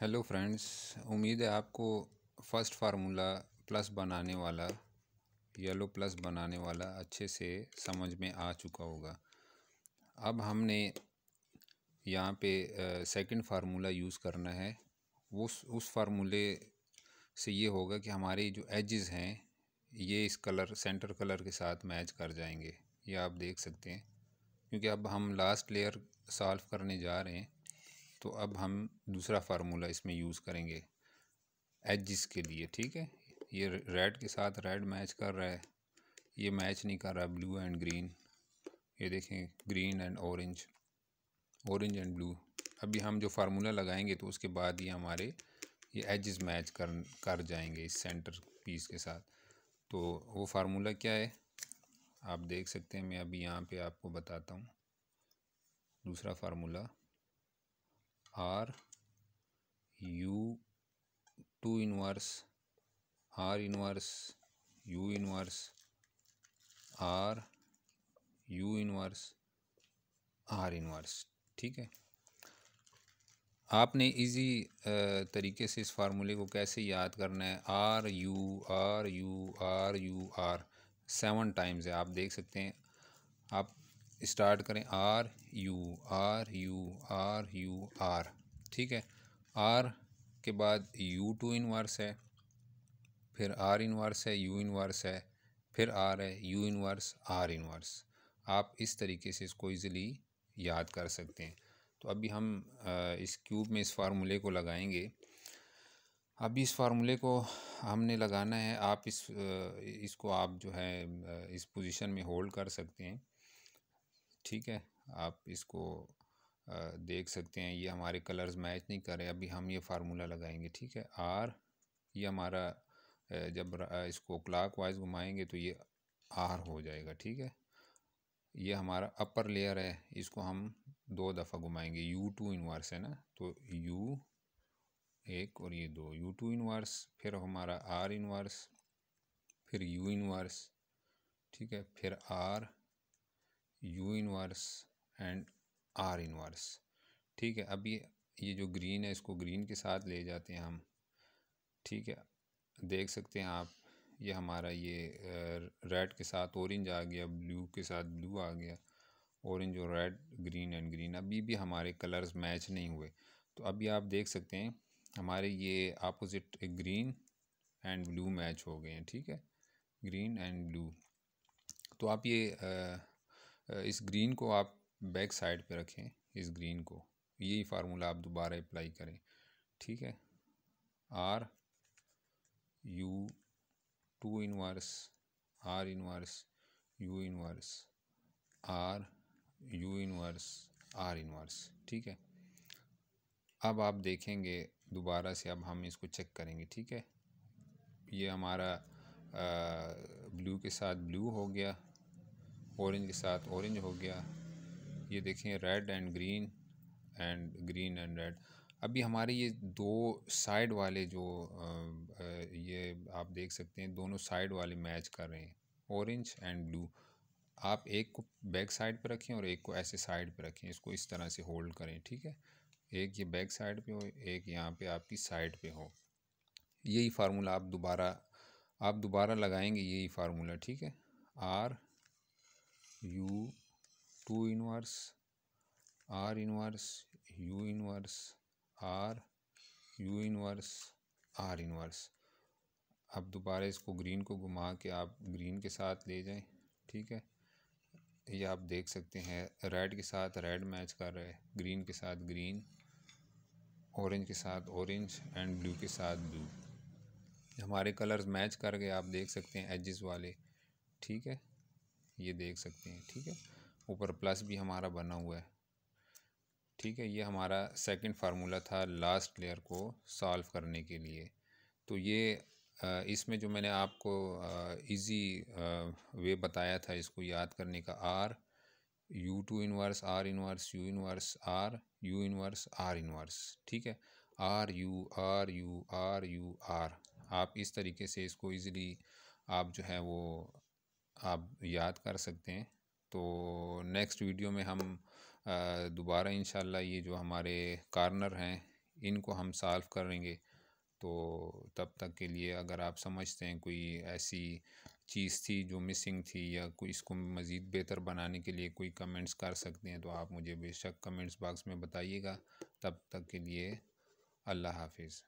hello friends उम्मीद है आपको फर्स्ट फार्मूला प्लस बनाने वाला येलो प्लस बनाने वाला अच्छे से समझ में आ चुका होगा अब हमने यहाँ पे सेकंड फार्मूला यूज़ करना है उस उस फार्मूले से ये होगा कि हमारे जो एजेस हैं ये इस कलर सेंटर कलर के साथ मैच कर जाएंगे ये आप देख सकते हैं क्योंकि अब हम लास्ट लेयर सॉल्व करने जा रहे हैं तो अब हम दूसरा फार्मूला इसमें यूज़ करेंगे एजिस के लिए ठीक है ये रेड के साथ रेड मैच कर रहा है ये मैच नहीं कर रहा ब्लू एंड ग्रीन ये देखें green and orange orange and blue अभी हम जो फार्मूला लगाएंगे तो उसके बाद ही हमारे ये एजेस मैच कर कर जाएंगे इस सेंटर पीस के साथ तो वो फार्मूला क्या है आप देख सकते हैं मैं अभी यहाँ पे आपको बताता हूँ दूसरा formula R U two inverse R inverse U inverse R U inverse R inverse ठीक है आपने इजी तरीके से इस फार्मूले को कैसे याद करना है R U R U R U R seven times है आप देख सकते हैं आप स्टार्ट करें R U R U R U R ठीक है आर के बाद यू टू इनवर्स है फिर आर इनवर्स है यू इनवर्स है फिर आर है यू इनवर्स आर इनवर्स आप इस तरीके से इसको ईज़िली याद कर सकते हैं तो अभी हम इस क्यूब में इस फार्मूले को लगाएंगे अभी इस फार्मूले को हमने लगाना है आप इस इसको आप जो है इस पोजीशन में होल्ड कर सकते हैं ठीक है आप इसको देख सकते हैं ये हमारे कलर्स मैच नहीं कर रहे अभी हम ये फार्मूला लगाएंगे ठीक है आर ये हमारा जब इसको क्लाक वाइज घुमाएंगे तो ये आर हो जाएगा ठीक है ये हमारा अपर लेयर है इसको हम दो दफ़ा घुमाएंगे यू टू इनवर्स है ना तो यू एक और ये दो यू टू इनवर्स फिर हमारा आर इनवर्स फिर यू इनवर्स ठीक है फिर R U inverse and R inverse ठीक है अब ये ये जो ग्रीन है इसको ग्रीन के साथ ले जाते हैं हम ठीक है देख सकते हैं आप ये हमारा ये रेड के साथ ऑरेंज आ गया ब्लू के साथ ब्लू आ गया ऑरेंज और रेड ग्रीन एंड ग्रीन अभी भी हमारे कलर्स मैच नहीं हुए तो अभी आप देख सकते हैं हमारे ये opposite green and blue match हो गए हैं ठीक है ग्रीन एंड ब्लू तो आप ये इस ग्रीन को आप बैक साइड पे रखें इस ग्रीन को यही फार्मूला आप दोबारा अप्लाई करें ठीक है R U two inverse R inverse U inverse R U inverse R inverse ठीक है अब आप देखेंगे दोबारा से अब हम इसको चेक करेंगे ठीक है ये हमारा आ, ब्लू के साथ ब्लू हो गया ऑरेंज के साथ ऑरेंज हो गया ये देखें red and green and green and red अभी हमारे ये दो साइड वाले जो ये आप देख सकते हैं दोनों साइड वाले मैच कर रहे हैं ऑरेंज एंड ब्लू आप एक को बैक साइड पर रखें और एक को ऐसे साइड पर रखें इसको इस तरह से होल्ड करें ठीक है एक ये बैक साइड पे हो एक यहाँ पे आपकी साइड पे हो यही फार्मूला आप दोबारा आप दोबारा लगाएंगे यही फार्मूला ठीक है R u two inverse R inverse U inverse R U inverse R inverse अब दोबारा इसको ग्रीन को घुमा के आप ग्रीन के साथ ले जाएं ठीक है ये आप देख सकते हैं रेड के साथ रेड मैच कर रहे हैं ग्रीन के साथ ग्रीन ऑरेंज के साथ ऑरेंज एंड ब्लू के साथ ब्लू हमारे कलर्स मैच कर गए आप देख सकते हैं एजेस वाले ठीक है ये देख सकते हैं ठीक है ऊपर प्लस भी हमारा बना हुआ है ठीक है ये हमारा सेकंड फार्मूला था लास्ट लेयर को सॉल्व करने के लिए तो ये इसमें जो मैंने आपको इजी वे बताया था इसको याद करने का R U two inverse R inverse U inverse R U inverse R inverse ठीक है R U R U R U R आप इस तरीके से इसको इजीली आप जो है वो आप याद कर सकते हैं तो नेक्स्ट वीडियो में हम दोबारा इन ये जो हमारे कार्नर हैं इनको हम सॉल्व करेंगे तो तब तक के लिए अगर आप समझते हैं कोई ऐसी चीज़ थी जो मिसिंग थी या कोई इसको मज़ीद बेहतर बनाने के लिए कोई कमेंट्स कर सकते हैं तो आप मुझे बेशक कमेंट्स बॉक्स में बताइएगा तब तक के लिए अल्लाह हाफिज़